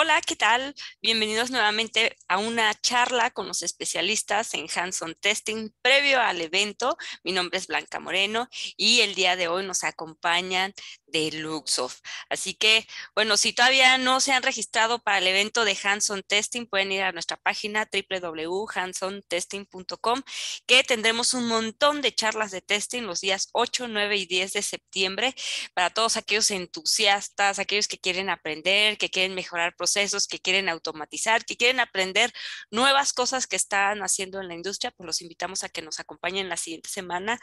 Hola, ¿qué tal? Bienvenidos nuevamente a una charla con los especialistas en Hanson testing previo al evento. Mi nombre es Blanca Moreno y el día de hoy nos acompañan de of Así que, bueno, si todavía no se han registrado para el evento de Hanson Testing, pueden ir a nuestra página www.hansontesting.com, que tendremos un montón de charlas de testing los días 8, 9 y 10 de septiembre para todos aquellos entusiastas, aquellos que quieren aprender, que quieren mejorar procesos, que quieren automatizar, que quieren aprender nuevas cosas que están haciendo en la industria, pues los invitamos a que nos acompañen la siguiente semana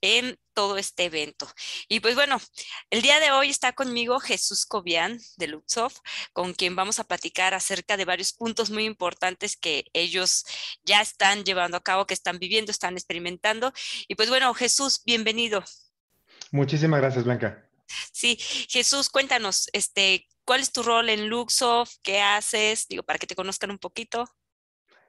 en todo este evento. Y pues bueno, el día día de hoy está conmigo Jesús Cobian de Luxoff, con quien vamos a platicar acerca de varios puntos muy importantes que ellos ya están llevando a cabo, que están viviendo, están experimentando. Y pues bueno, Jesús, bienvenido. Muchísimas gracias, Blanca. Sí, Jesús, cuéntanos, este, ¿cuál es tu rol en Luxof? ¿Qué haces? Digo, para que te conozcan un poquito.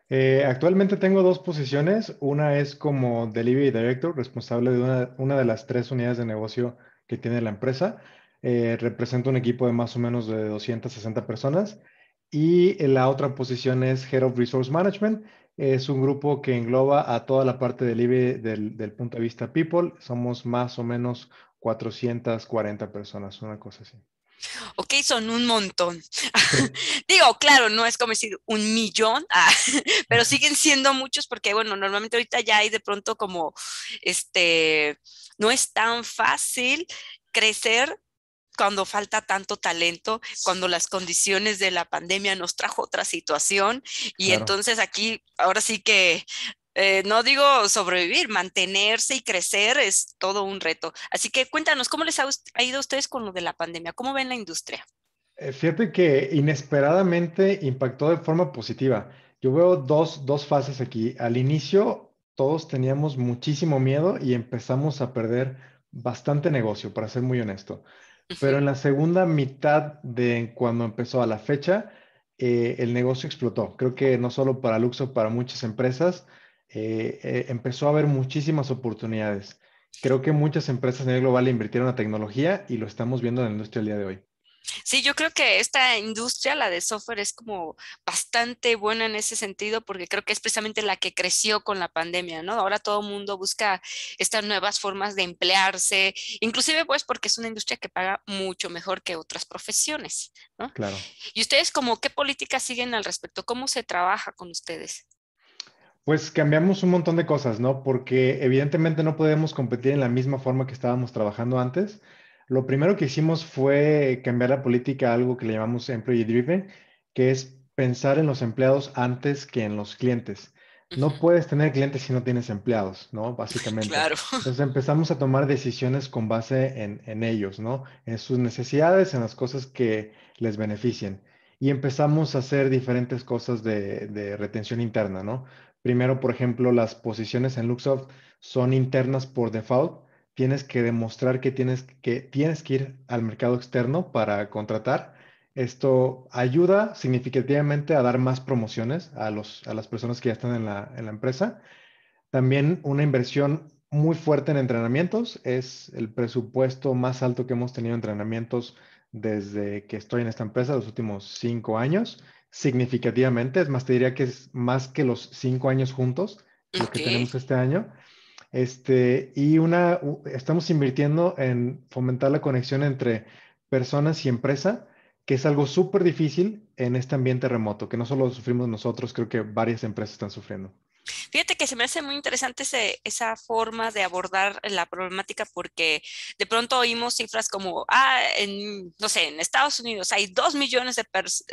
Eh, actualmente tengo dos posiciones. Una es como Delivery Director, responsable de una, de las tres unidades de negocio que tiene la empresa. Eh, representa un equipo de más o menos de 260 personas. Y eh, la otra posición es Head of Resource Management. Es un grupo que engloba a toda la parte del IBE del, del punto de vista people. Somos más o menos 440 personas, una cosa así. Ok, son un montón. Digo, claro, no es como decir un millón, ah, pero siguen siendo muchos porque, bueno, normalmente ahorita ya hay de pronto como, este, no es tan fácil crecer cuando falta tanto talento, cuando las condiciones de la pandemia nos trajo otra situación. Y entonces aquí, ahora sí que eh, no digo sobrevivir, mantenerse y crecer es todo un reto. Así que cuéntanos, ¿cómo les ha, ido a ustedes con lo de la pandemia? ¿Cómo ven la industria? Eh, fíjate que inesperadamente impactó de forma positiva. Yo veo dos, dos fases aquí. Al inicio, todos teníamos muchísimo miedo y empezamos a perder bastante negocio, para ser muy honesto. Pero en la segunda mitad de cuando empezó a la fecha, eh, el negocio explotó. Creo que no solo para Luxo, para muchas empresas, eh, eh, empezó a haber muchísimas oportunidades. Creo que muchas empresas en el global invirtieron en la tecnología y lo estamos viendo en la industria el día de hoy. Sí, yo creo que esta industria, la de software, es como bastante buena en ese sentido porque creo que es precisamente la que creció con la pandemia, ¿no? Ahora todo el mundo busca estas nuevas formas de emplearse, inclusive pues porque es una industria que paga mucho mejor que otras profesiones, ¿no? Claro. ¿Y ustedes como qué políticas siguen al respecto? ¿Cómo se trabaja con ustedes? Pues cambiamos un montón de cosas, ¿no? Porque evidentemente no podemos competir en la misma forma que estábamos trabajando antes lo primero que hicimos fue cambiar la política a algo que le llamamos employee driven, que es pensar en los empleados antes que en los clientes. No puedes tener clientes si no tienes empleados, ¿no? Básicamente. Entonces empezamos a tomar decisiones con base en, ellos, ¿no? En sus necesidades, en las cosas que les beneficien. Y empezamos a hacer diferentes cosas de retención interna, ¿no? Primero, por ejemplo, las posiciones en Luxoft son internas por default, tienes que demostrar que tienes que, tienes que ir al mercado externo para contratar. Esto ayuda significativamente a dar más promociones a, las personas que ya están en la, empresa. También una inversión muy fuerte en entrenamientos. Es el presupuesto más alto que hemos tenido en entrenamientos desde que estoy en esta empresa, los últimos cinco años, significativamente. Es más, te diría que es más que los cinco años juntos, que tenemos este año. Este, y una, estamos invirtiendo en fomentar la conexión entre personas y empresa, que es algo súper difícil en este ambiente remoto, que no solo sufrimos nosotros, creo que varias empresas están sufriendo. Fíjate que se me hace muy interesante esa forma de abordar la problemática porque de pronto oímos cifras como, ah, en, no sé, en Estados Unidos hay dos millones de,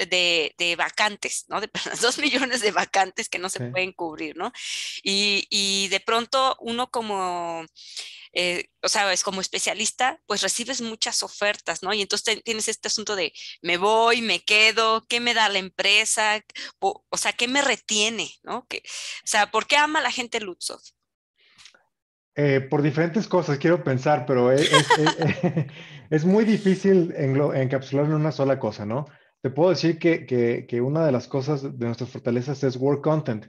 de, de, vacantes, ¿no? De dos millones de vacantes que no se pueden cubrir, ¿no? Y, y de pronto uno como eh, o sea, es como especialista, pues recibes muchas ofertas, ¿no? Y entonces tienes este asunto de me voy, me quedo, ¿qué me da la empresa? O, sea, ¿qué me retiene? o sea, ¿por qué ama la gente Lutzov? Eh, por diferentes cosas quiero pensar, pero e, e, e, es, muy difícil encapsular en una sola cosa, ¿no? Te puedo decir que, que, una de las cosas de nuestras fortalezas es work content,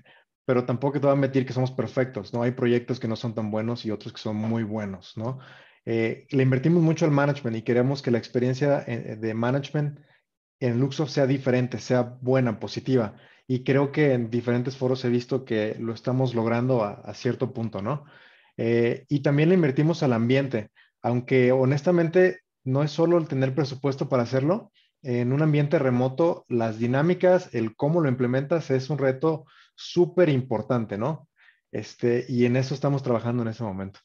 pero tampoco te va a admitir que somos perfectos, ¿no? Hay proyectos que no son tan buenos y otros que son muy buenos, ¿no? Eh, le invertimos mucho al management y queremos que la experiencia eh, de management en luxor sea diferente, sea buena, positiva. Y creo que en diferentes foros he visto que lo estamos logrando a, cierto punto, ¿no? Eh, y también le invertimos al ambiente, aunque honestamente no es solo el tener presupuesto para hacerlo. En un ambiente remoto, las dinámicas, el cómo lo implementas es un reto súper importante, ¿no? Este, y en eso estamos trabajando en ese momento.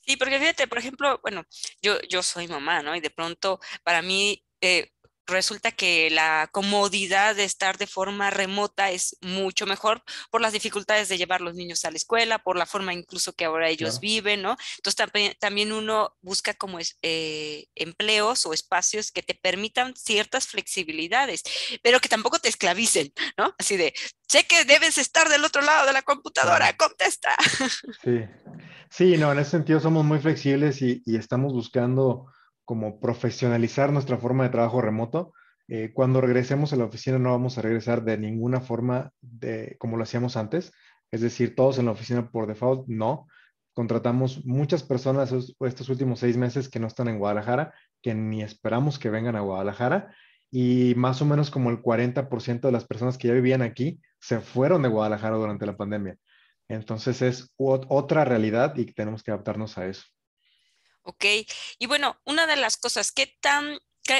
Sí, porque fíjate, por ejemplo, bueno, yo, yo soy mamá, ¿no? Y de pronto, para mí, eh, resulta que la comodidad de estar de forma remota es mucho mejor por las dificultades de llevar los niños a la escuela, por la forma incluso que ahora ellos viven, ¿no? Entonces también, también uno busca como eh, empleos o espacios que te permitan ciertas flexibilidades, pero que tampoco te esclavicen, ¿no? Así de, sé que debes estar del otro lado de la computadora, contesta. Sí, sí, no, en ese sentido somos muy flexibles y estamos buscando como profesionalizar nuestra forma de trabajo remoto. Eh, cuando regresemos a la oficina no vamos a regresar de ninguna forma de, como lo hacíamos antes, es decir, todos en la oficina por default, no. Contratamos muchas personas estos últimos seis meses que no están en Guadalajara, que ni esperamos que vengan a Guadalajara, y más o menos como el 40% de las personas que ya vivían aquí se fueron de Guadalajara durante la pandemia. Entonces es otra realidad y tenemos que adaptarnos a eso. Ok, y bueno, una de las cosas, ¿qué tan,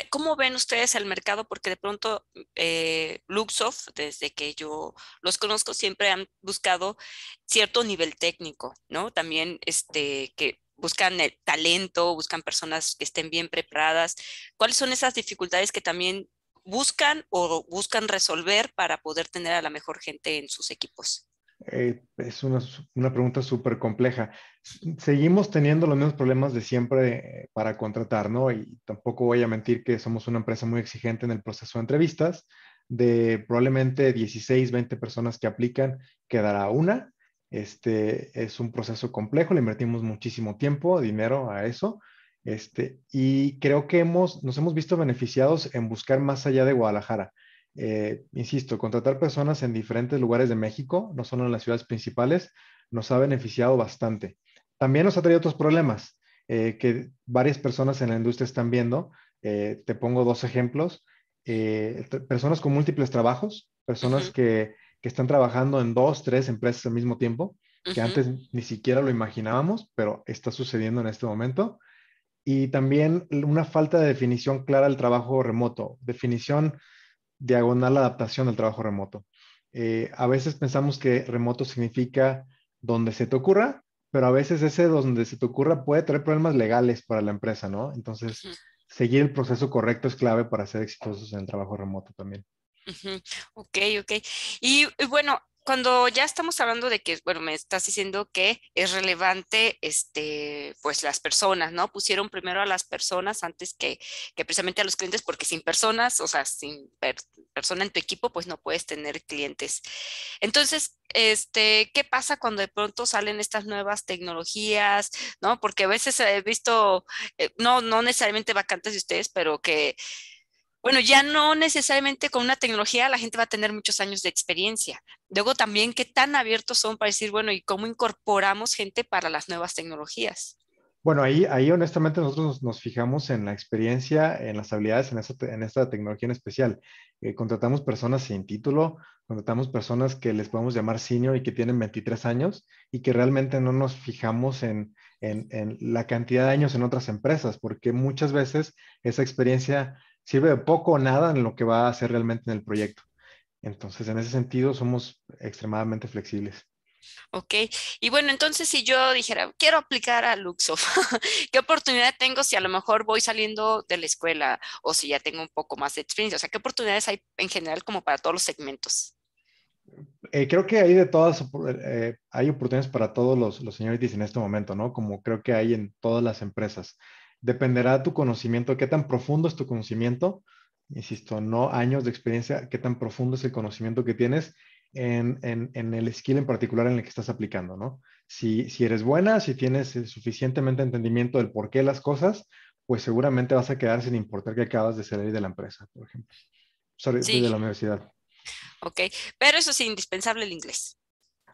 cómo ven ustedes el mercado? Porque de pronto eh, Luxoft, desde que yo los conozco, siempre han buscado cierto nivel técnico, ¿no? También este, que buscan el talento, buscan personas que estén bien preparadas. ¿Cuáles son esas dificultades que también buscan o buscan resolver para poder tener a la mejor gente en sus equipos? Eh, es una, pregunta súper compleja. Seguimos teniendo los mismos problemas de siempre eh, para contratar, ¿no? Y tampoco voy a mentir que somos una empresa muy exigente en el proceso de entrevistas. De probablemente 16, 20 personas que aplican, quedará una. Este es un proceso complejo, le invertimos muchísimo tiempo, dinero a eso. Este, y creo que nos hemos visto beneficiados en buscar más allá de Guadalajara. Eh, insisto, contratar personas en diferentes lugares de México, no solo en las ciudades principales, nos ha beneficiado bastante. También nos ha traído otros problemas eh, que varias personas en la industria están viendo. Eh, te pongo dos ejemplos. personas con múltiples trabajos, personas que, están trabajando en dos, tres empresas al mismo tiempo, que antes ni siquiera lo imaginábamos, pero está sucediendo en este momento. Y también una falta de definición clara del trabajo remoto, definición diagonal adaptación al trabajo remoto. Eh, a veces pensamos que remoto significa donde se te ocurra, pero a veces ese donde se te ocurra puede traer problemas legales para la empresa, ¿no? Entonces, seguir el proceso correcto es clave para ser exitosos en el trabajo remoto también. Ok, ok. Y bueno, cuando ya estamos hablando de que, bueno, me estás diciendo que es relevante, este, pues las personas, ¿no? Pusieron primero a las personas antes que, precisamente a los clientes, porque sin personas, o sea, sin persona en tu equipo, pues no puedes tener clientes. Entonces, este, ¿qué pasa cuando de pronto salen estas nuevas tecnologías, ¿no? Porque a veces he visto, eh, no, no necesariamente vacantes de ustedes, pero que bueno, ya no necesariamente con una tecnología la gente va a tener muchos años de experiencia, Luego también, ¿qué tan abiertos son para decir, bueno, ¿y cómo incorporamos gente para las nuevas tecnologías? Bueno, ahí, ahí honestamente nosotros nos, fijamos en la experiencia, en las habilidades en, esta, tecnología en especial. Eh, contratamos personas sin título, contratamos personas que les podemos llamar senior y que tienen 23 años y que realmente no nos fijamos en, en la cantidad de años en otras empresas, porque muchas veces esa experiencia sirve de poco o nada en lo que va a hacer realmente en el proyecto. Entonces, en ese sentido, somos extremadamente flexibles. Ok, y bueno, entonces si yo dijera, quiero aplicar a Luxo, ¿qué oportunidad tengo si a lo mejor voy saliendo de la escuela o si ya tengo un poco más de experiencia? O sea, ¿qué oportunidades hay en general como para todos los segmentos? Eh, creo que hay de todas, eh, hay oportunidades para todos los, los en este momento, ¿no? Como creo que hay en todas las empresas. Dependerá de tu conocimiento, qué tan profundo es tu conocimiento, insisto, no años de experiencia, qué tan profundo es el conocimiento que tienes en, en, el skill en particular en el que estás aplicando, ¿no? Si, si eres buena, si tienes suficientemente entendimiento del por qué las cosas, pues seguramente vas a quedar sin importar que acabas de salir de la empresa, por ejemplo. Sorry, de la universidad. Ok, pero eso es indispensable el inglés.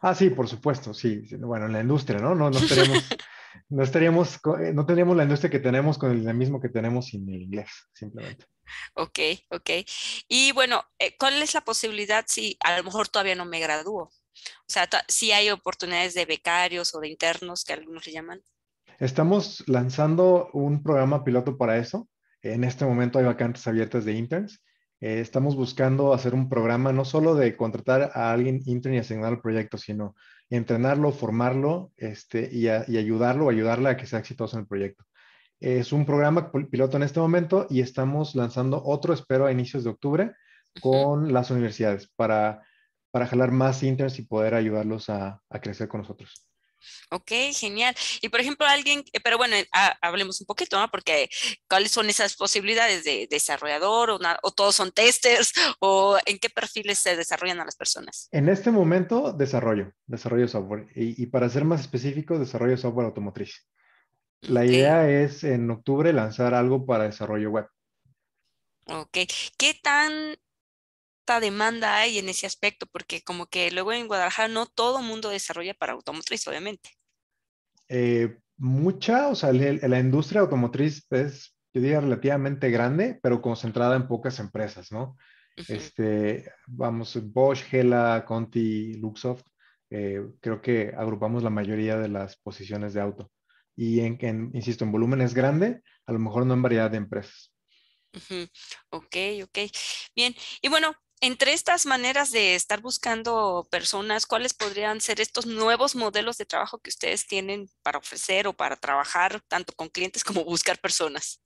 Ah, sí, por supuesto, sí. Bueno, en la industria, No, no tenemos... no estaríamos, eh, no tendríamos la industria que tenemos con el dinamismo que tenemos sin el inglés, simplemente. Ok, ok. Y bueno, eh, ¿cuál es la posibilidad si a lo mejor todavía no me gradúo? O sea, si hay oportunidades de becarios o de internos que algunos le llaman. Estamos lanzando un programa piloto para eso. En este momento hay vacantes abiertas de interns. Eh, estamos buscando hacer un programa no solo de contratar a alguien intern y asignar el proyecto, sino entrenarlo, formarlo este, y, ayudarlo o ayudarle a que sea exitoso en el proyecto. Es un programa piloto en este momento y estamos lanzando otro, espero, a inicios de octubre con las universidades para, para jalar más interns y poder ayudarlos a crecer con nosotros. Ok, genial. Y por ejemplo, alguien, eh, pero bueno, hablemos un poquito, ¿no? Porque cuáles son esas posibilidades de, desarrollador o, todos son testers o en qué perfiles se desarrollan a las personas. En este momento, desarrollo, desarrollo software. Y, para ser más específico, desarrollo software automotriz. La idea es en octubre lanzar algo para desarrollo web. Ok, ¿qué tan demanda hay en ese aspecto, porque como que luego en Guadalajara no todo mundo desarrolla para automotriz, obviamente. Eh, mucha, o sea, la, industria automotriz es, yo diría, relativamente grande, pero concentrada en pocas empresas, ¿no? Este, vamos, Bosch, Hela, Conti, Luxoft, eh, creo que agrupamos la mayoría de las posiciones de auto. Y, en, que, insisto, en volumen es grande, a lo mejor no en variedad de empresas. Ok, ok. Bien. Y bueno, entre estas maneras de estar buscando personas, ¿cuáles podrían ser estos nuevos modelos de trabajo que ustedes tienen para ofrecer o para trabajar tanto con clientes como buscar personas?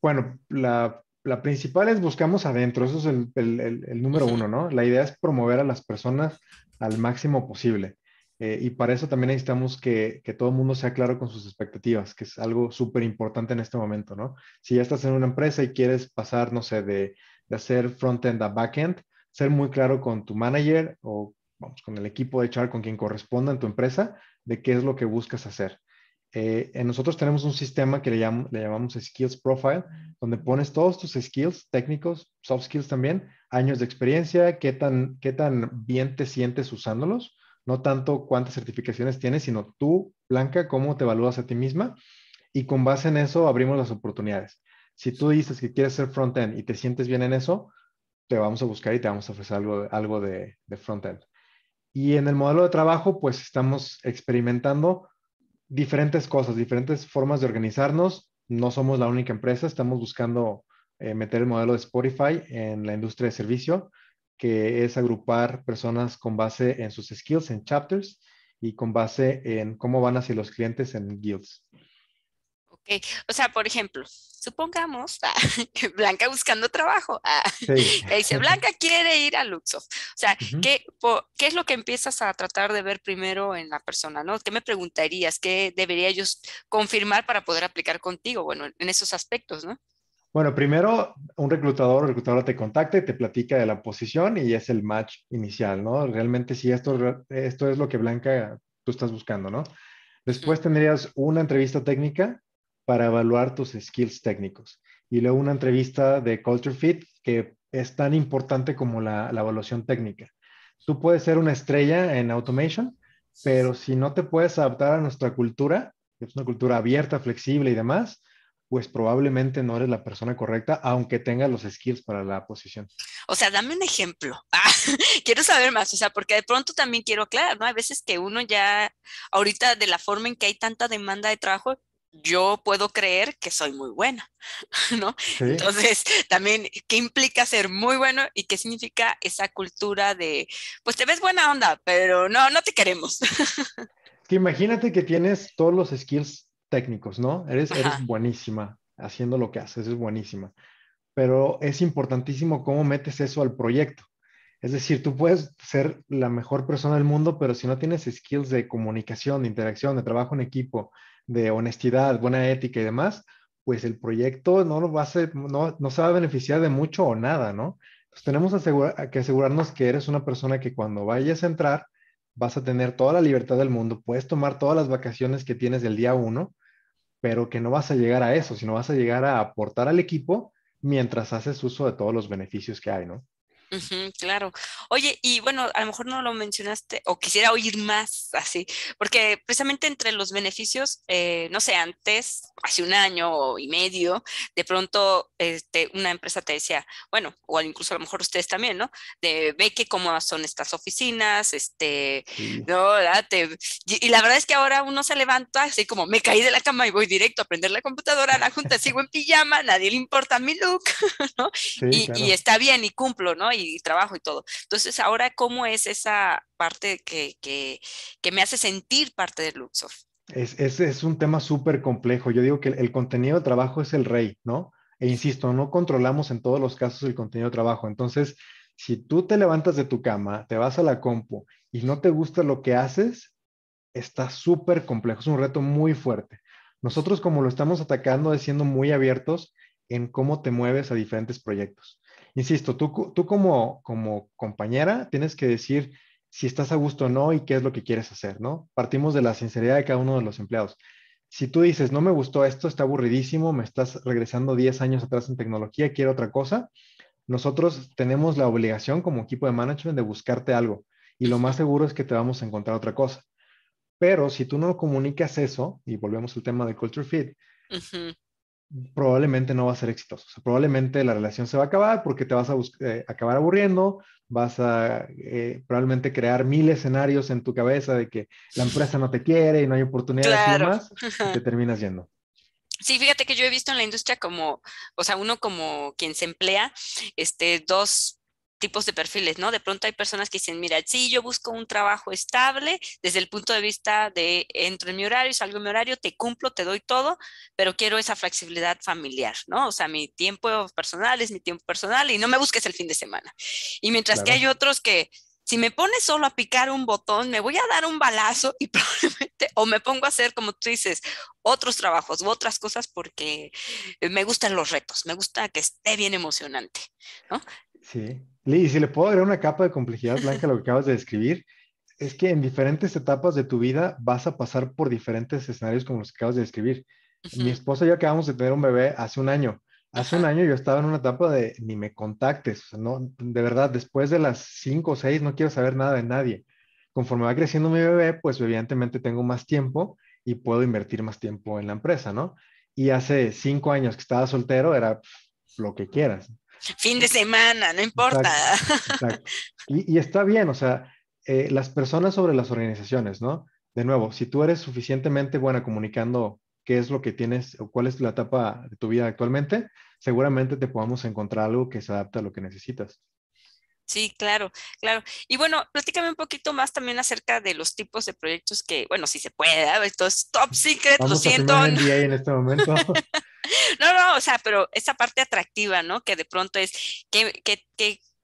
Bueno, la, principal es buscamos adentro, eso es el, número uno, ¿no? La idea es promover a las personas al máximo posible. Eh, y para eso también necesitamos que, que todo el mundo sea claro con sus expectativas, que es algo súper importante en este momento, ¿no? Si ya estás en una empresa y quieres pasar, no sé, de de hacer front-end a back-end, ser muy claro con tu manager o vamos, con el equipo de char con quien corresponda en tu empresa, de qué es lo que buscas hacer. Eh, nosotros tenemos un sistema que le, le, llamamos Skills Profile, donde pones todos tus skills técnicos, soft skills también, años de experiencia, qué tan, qué tan bien te sientes usándolos, no tanto cuántas certificaciones tienes, sino tú, Blanca, cómo te evalúas a ti misma. Y con base en eso abrimos las oportunidades. Si tú dices que quieres ser front-end y te sientes bien en eso, te vamos a buscar y te vamos a ofrecer algo, de, front-end. Y en el modelo de trabajo, pues estamos experimentando diferentes cosas, diferentes formas de organizarnos. No somos la única empresa, estamos buscando eh, meter el modelo de Spotify en la industria de servicio, que es agrupar personas con base en sus skills, en chapters, y con base en cómo van a hacia los clientes en guilds. O sea, por ejemplo, supongamos a ah, que Blanca buscando trabajo, ah, dice, Blanca quiere ir a Luxo. O sea, ¿qué, ¿qué, es lo que empiezas a tratar de ver primero en la persona? ¿no? ¿Qué me preguntarías? ¿Qué debería yo confirmar para poder aplicar contigo? Bueno, en esos aspectos, ¿no? Bueno, primero un reclutador o reclutadora te contacta y te platica de la posición y es el match inicial, ¿no? Realmente si esto, esto es lo que Blanca tú estás buscando, ¿no? Después tendrías una entrevista técnica para evaluar tus skills técnicos. Y luego una entrevista de Culture Fit, que es tan importante como la, evaluación técnica. Tú puedes ser una estrella en automation, pero si no te puedes adaptar a nuestra cultura, que es una cultura abierta, flexible y demás, pues probablemente no eres la persona correcta, aunque tengas los skills para la posición. O sea, dame un ejemplo. quiero saber más, o sea, porque de pronto también quiero aclarar, ¿no? Hay veces que uno ya, ahorita de la forma en que hay tanta demanda de trabajo, yo puedo creer que soy muy buena, ¿no? Entonces, también, ¿qué implica ser muy bueno y qué significa esa cultura de, pues te ves buena onda, pero no, no te queremos? Que imagínate que tienes todos los skills técnicos, ¿no? Eres, eres buenísima haciendo lo que haces, es buenísima, pero es importantísimo cómo metes eso al proyecto. Es decir, tú puedes ser la mejor persona del mundo, pero si no tienes skills de comunicación, de interacción, de trabajo en equipo, de honestidad, buena ética y demás, pues el proyecto no, va a no, no se va a beneficiar de mucho o nada, ¿no? Entonces tenemos que asegurarnos que eres una persona que cuando vayas a entrar vas a tener toda la libertad del mundo, puedes tomar todas las vacaciones que tienes del día uno, pero que no vas a llegar a eso, sino vas a llegar a aportar al equipo mientras haces uso de todos los beneficios que hay, ¿no? claro. Oye, y bueno, a lo mejor no lo mencionaste o quisiera oír más así, porque precisamente entre los beneficios, eh, no sé, antes, hace un año y medio, de pronto este, una empresa te decía, bueno, o incluso a lo mejor ustedes también, ¿no? De ve que cómo son estas oficinas, este, ¿no? date y, la verdad es que ahora uno se levanta así como me caí de la cama y voy directo a prender la computadora, la junta sigo en pijama, nadie le importa mi look, ¿no? y, está bien y cumplo, ¿no? y, trabajo y todo. Entonces, ahora, ¿cómo es esa parte que, me hace sentir parte de Luxor? Es, es, un tema súper complejo. Yo digo que el, contenido de trabajo es el rey, ¿no? E insisto, no controlamos en todos los casos el contenido de trabajo. Entonces, si tú te levantas de tu cama, te vas a la compu y no te gusta lo que haces, está súper complejo. Es un reto muy fuerte. Nosotros como lo estamos atacando es siendo muy abiertos en cómo te mueves a diferentes proyectos. Insisto, tú, tú como, como compañera tienes que decir si estás a gusto o no y qué es lo que quieres hacer, ¿no? Partimos de la sinceridad de cada uno de los empleados. Si tú dices, no me gustó esto, está aburridísimo, me estás regresando 10 años atrás en tecnología, quiero otra cosa, nosotros tenemos la obligación como equipo de management de buscarte algo y lo más seguro es que te vamos a encontrar otra cosa. Pero si tú no comunicas eso, y volvemos al tema de Culture Fit, probablemente no va a ser exitoso. O sea, probablemente la relación se va a acabar porque te vas a eh, acabar aburriendo, vas a eh, probablemente crear mil escenarios en tu cabeza de que la empresa no te quiere y no hay oportunidades y demás, y te terminas yendo. Sí, fíjate que yo he visto en la industria como, o sea, uno como quien se emplea, este, dos tipos de perfiles, ¿no? De pronto hay personas que dicen, mira, sí, yo busco un trabajo estable desde el punto de vista de entro en mi horario, salgo en mi horario, te cumplo, te doy todo, pero quiero esa flexibilidad familiar, ¿no? O sea, mi tiempo personal es mi tiempo personal y no me busques el fin de semana. Y mientras que hay otros que si me pones solo a picar un botón, me voy a dar un balazo y probablemente o me pongo a hacer, como tú dices, otros trabajos u otras cosas porque me gustan los retos, me gusta que esté bien emocionante, ¿no? Sí. Y si le puedo agregar una capa de complejidad blanca a lo que acabas de describir, es que en diferentes etapas de tu vida vas a pasar por diferentes escenarios como los que acabas de describir. Mi esposa y yo acabamos de tener un bebé hace un año. Hace un año yo estaba en una etapa de ni me contactes, no, de verdad, después de las cinco o seis no quiero saber nada de nadie. Conforme va creciendo mi bebé, pues evidentemente tengo más tiempo y puedo invertir más tiempo en la empresa, ¿no? Y hace cinco años que estaba soltero era lo que quieras fin de semana, no importa. Y, está bien, o sea, eh, las personas sobre las organizaciones, ¿no? De nuevo, si tú eres suficientemente buena comunicando qué es lo que tienes o cuál es la etapa de tu vida actualmente, seguramente te podamos encontrar algo que se adapte a lo que necesitas. Sí, claro, claro. Y bueno, platícame un poquito más también acerca de los tipos de proyectos que, bueno, si se puede, esto es top secret, lo siento. A en este momento. No, no, o sea, pero esa parte atractiva, ¿no? Que de pronto es, ¿qué,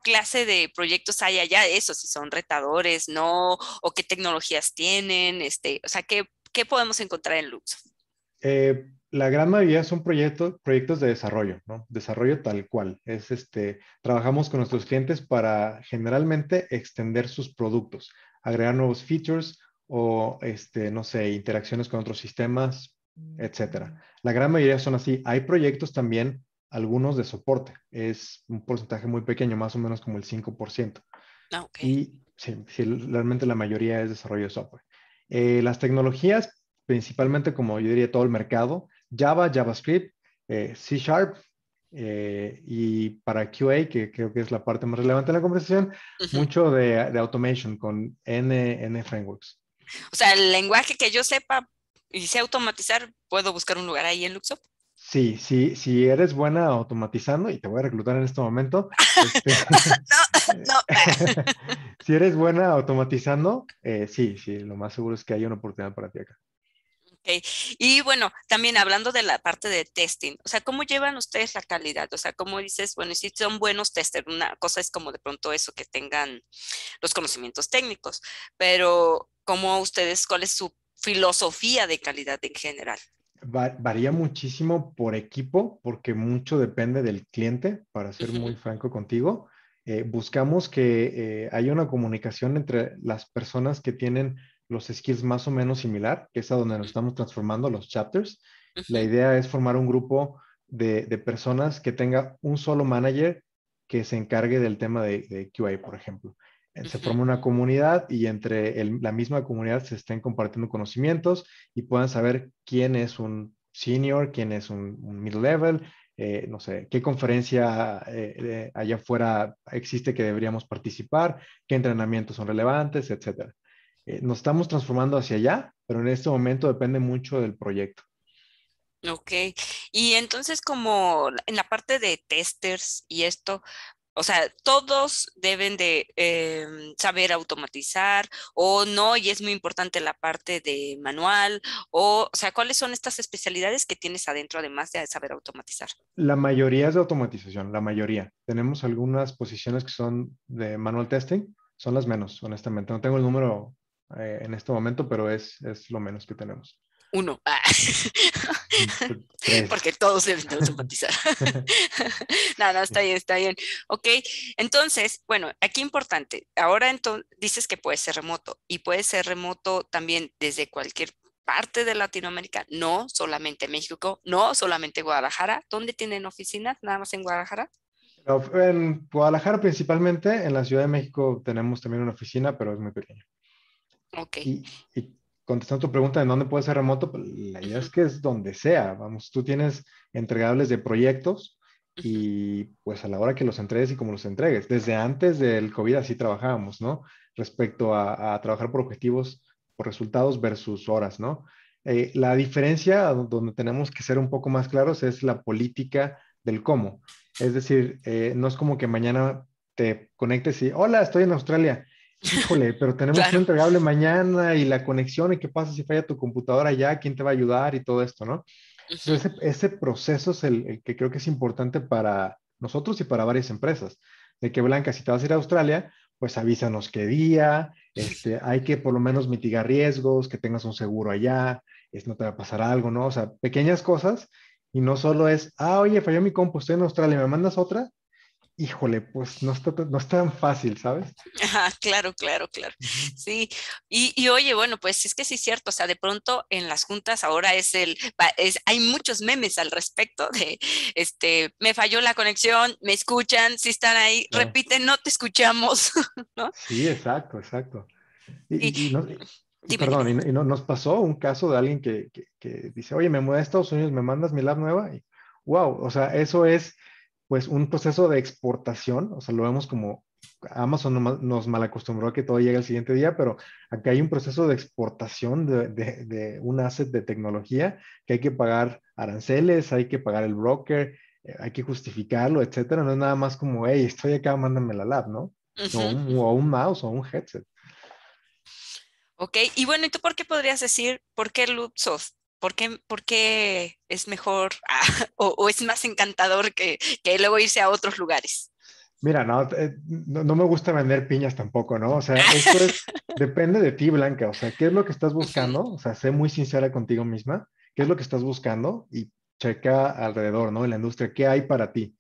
clase de proyectos hay allá? Eso, si son retadores, ¿no? ¿O qué tecnologías tienen? Este, o sea, ¿qué, podemos encontrar en Lux? Eh, la gran mayoría son proyectos, proyectos de desarrollo, ¿no? Desarrollo tal cual. Es este, trabajamos con nuestros clientes para generalmente extender sus productos, agregar nuevos features o, este, no sé, interacciones con otros sistemas, etcétera. La gran mayoría son así. Hay proyectos también, algunos de soporte. Es un porcentaje muy pequeño, más o menos como el 5%. Ah, y sí, realmente la mayoría es desarrollo de software. Eh, las tecnologías, principalmente como yo diría todo el mercado, Java, JavaScript, eh, C Sharp, eh, y para QA, que creo que es la parte más relevante de la conversación, mucho de, automation con N frameworks. O sea, el lenguaje que yo sepa y sé automatizar, puedo buscar un lugar ahí en Luxop. Sí, sí, si eres buena automatizando, y te voy a reclutar en este momento. Este no, no. si eres buena automatizando, eh, sí, sí, lo más seguro es que hay una oportunidad para ti acá. Okay. Y bueno, también hablando de la parte de testing, o sea, ¿cómo llevan ustedes la calidad? O sea, ¿cómo dices, bueno, si son buenos testers? Una cosa es como de pronto eso, que tengan los conocimientos técnicos, pero ¿cómo ustedes, cuál es su filosofía de calidad en general? varía muchísimo por equipo, porque mucho depende del cliente, para ser muy franco contigo. Eh, buscamos que eh, haya una comunicación entre las personas que tienen los skills más o menos similar, que es a donde nos estamos transformando los chapters. La idea es formar un grupo de, personas que tenga un solo manager que se encargue del tema de, de QA, por ejemplo. Eh, se forma una comunidad y entre la misma comunidad se estén compartiendo conocimientos y puedan saber quién es un senior, quién es un, un mid level, eh, no sé, qué conferencia eh, allá afuera existe que deberíamos participar, qué entrenamientos son relevantes, etc. nos estamos transformando hacia allá, pero en este momento depende mucho del proyecto. Ok, y entonces como en la parte de testers y esto, o sea, todos deben de em, saber automatizar o no, y es muy importante la parte de manual o, sea, ¿cuáles son estas especialidades que tienes adentro además de saber automatizar? La mayoría es de automatización, la mayoría. Tenemos algunas posiciones que son de manual testing, son las menos, honestamente. No tengo el número eh, en este momento, pero es lo menos que tenemos uno. Porque todos deben de automatizar. no, no, está bien, está bien. Ok, entonces, bueno, aquí importante, ahora entonces dices que puede ser remoto y puede ser remoto también desde cualquier parte de Latinoamérica, no solamente México, no solamente Guadalajara. ¿Dónde tienen oficinas? Nada más en Guadalajara. En Guadalajara principalmente, en la Ciudad de México tenemos también una oficina, pero es muy pequeña. Ok contestando tu pregunta de dónde puede ser remoto, pues, la idea es que es donde sea. Vamos, tú tienes entregables de proyectos y pues a la hora que los entregues y como los entregues. Desde antes del COVID así trabajábamos, ¿no? Respecto a, trabajar por objetivos, por resultados versus horas, ¿no? Eh, la diferencia donde tenemos que ser un poco más claros es la política del cómo. Es decir, eh, no es como que mañana te conectes y, hola, estoy en Australia híjole, pero tenemos que entregarle mañana y la conexión y qué pasa si falla tu computadora ya, quién te va a ayudar y todo esto, ¿no? ese, proceso es el, que creo que es importante para nosotros y para varias empresas. De que, Blanca, si te vas a ir a Australia, pues avísanos qué día, este, hay que por lo menos mitigar riesgos, que tengas un seguro allá, es, no te va a pasar algo, ¿no? O sea, pequeñas cosas y no solo es, ah, oye, falló mi compu, estoy en Australia, ¿me mandas otra? híjole, pues no está, es tan fácil, ¿sabes? claro, claro, claro. Sí, y, oye, bueno, pues es que sí es cierto, o sea, de pronto en las juntas ahora es el, es, hay muchos memes al respecto de, este, me falló la conexión, me escuchan, si están ahí, repiten, no te escuchamos, ¿no? Sí, exacto, exacto. Y, no, perdón, y, no, nos pasó un caso de alguien que, que dice, oye, me mudé a Estados Unidos, me mandas mi lab nueva, y wow, o sea, eso es pues un proceso de exportación, o sea, lo vemos como Amazon nos malacostumbró a que todo llega el siguiente día, pero acá hay un proceso de exportación de, un asset de tecnología que hay que pagar aranceles, hay que pagar el broker, eh, hay que justificarlo, etcétera. No es nada más como, hey, estoy acá, mándame la lab, ¿no? o, un, mouse o un headset. Ok, y bueno, ¿y tú por qué podrías decir por qué Loopsoft? ¿por qué, es mejor ah, o, es más encantador que, luego irse a otros lugares? Mira, eh, no, me gusta vender piñas tampoco, ¿no? O sea, esto depende de ti, Blanca. O sea, ¿qué es lo que estás buscando? O sea, sé muy sincera contigo misma. ¿Qué es lo que estás buscando? Y checa alrededor, ¿no? En la industria, ¿qué hay para ti?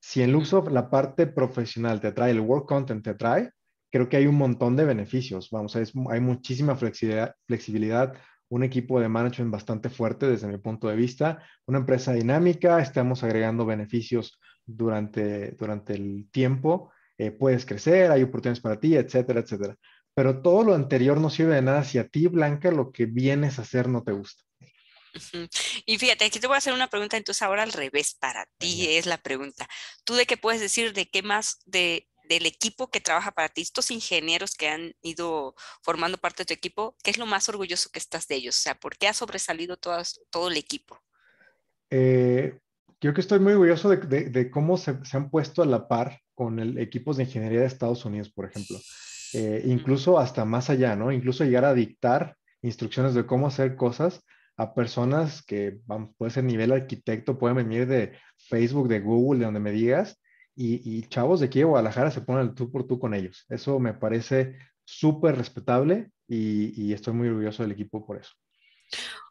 Si en Luxoft la parte profesional te atrae, el work content te atrae, creo que hay un montón de beneficios. Vamos, hay muchísima flexibilidad, flexibilidad un equipo de management bastante fuerte desde mi punto de vista, una empresa dinámica, estamos agregando beneficios durante, durante el tiempo, eh, puedes crecer, hay oportunidades para ti, etcétera, etcétera. Pero todo lo anterior no sirve de nada si a ti, Blanca, lo que vienes a hacer no te gusta. Y fíjate, aquí te voy a hacer una pregunta, entonces ahora al revés, para ti es la pregunta. ¿Tú de qué puedes decir de qué más, de del equipo que trabaja para ti, estos ingenieros que han ido formando parte de tu equipo, ¿qué es lo más orgulloso que estás de ellos? O sea, ¿por qué ha sobresalido todo el equipo? Creo eh, yo que estoy muy orgulloso de, cómo se, han puesto a la par con el, equipos de ingeniería de Estados Unidos, por ejemplo. Eh, incluso hasta más allá, ¿no? Incluso llegar a dictar instrucciones de cómo hacer cosas a personas que van, puede ser nivel arquitecto, pueden venir de Facebook, de Google, de donde me digas, y, chavos de aquí de Guadalajara se ponen el tú por tú con ellos. Eso me parece súper respetable y, estoy muy orgulloso del equipo por eso.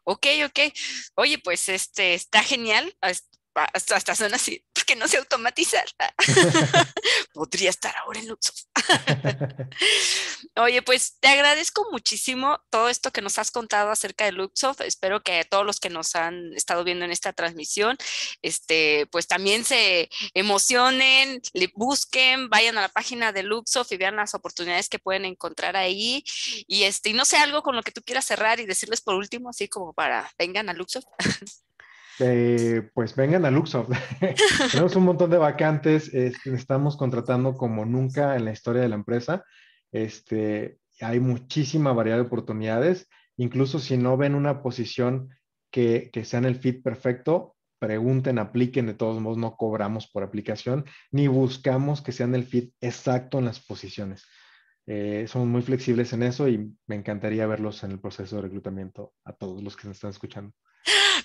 Ok, ok. Oye, pues este está genial. Hasta, hasta suena así que no se automatizar. Podría estar ahora en Luxoft. Oye, pues te agradezco muchísimo todo esto que nos has contado acerca de Luxoft. Espero que todos los que nos han estado viendo en esta transmisión, este, pues también se emocionen, le busquen, vayan a la página de Luxoft y vean las oportunidades que pueden encontrar ahí. Y este, no sé, algo con lo que tú quieras cerrar y decirles por último, así como para vengan a Luxoft. pues vengan a Luxoft. Tenemos un montón de vacantes, estamos contratando como nunca en la historia de la empresa. Este, hay muchísima variedad de oportunidades. Incluso si no ven una posición que, sea en el fit perfecto, pregunten, apliquen, de todos modos no cobramos por aplicación, ni buscamos que sean el fit exacto en las posiciones. Eh, somos muy flexibles en eso y me encantaría verlos en el proceso de reclutamiento a todos los que nos están escuchando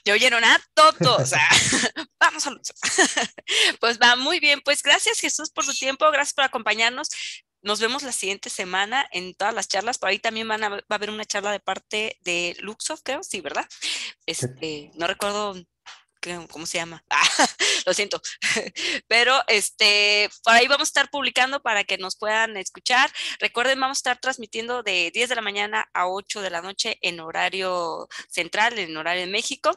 yo oyeron a todos? vamos a pues va muy bien. Pues gracias Jesús por su tiempo, gracias por acompañarnos. Nos vemos la siguiente semana en todas las charlas. Por ahí también van a, va a haber una charla de parte de Luxo creo, sí, ¿verdad? Este, no recuerdo ¿cómo se llama? Ah, lo siento. Pero este, por ahí vamos a estar publicando para que nos puedan escuchar. Recuerden, vamos a estar transmitiendo de 10 de la mañana a 8 de la noche en horario central, en horario de México.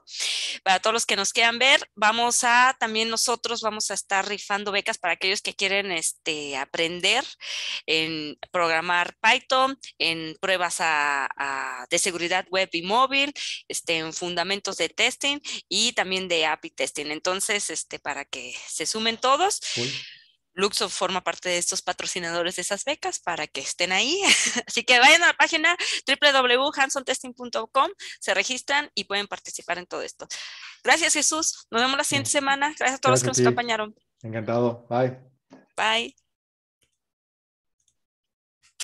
Para todos los que nos quieran ver, vamos a también nosotros vamos a estar rifando becas para aquellos que quieren este, aprender en programar Python, en pruebas de seguridad web y móvil, este, en fundamentos de testing y también de App API testing. Entonces, este, para que se sumen todos. Luxo forma parte de estos patrocinadores de esas becas para que estén ahí. Así que vayan a la página www.hansontesting.com, se registran y pueden participar en todo esto. Gracias Jesús, nos vemos la siguiente semana. Gracias a todos los que nos acompañaron. Encantado, bye. Bye.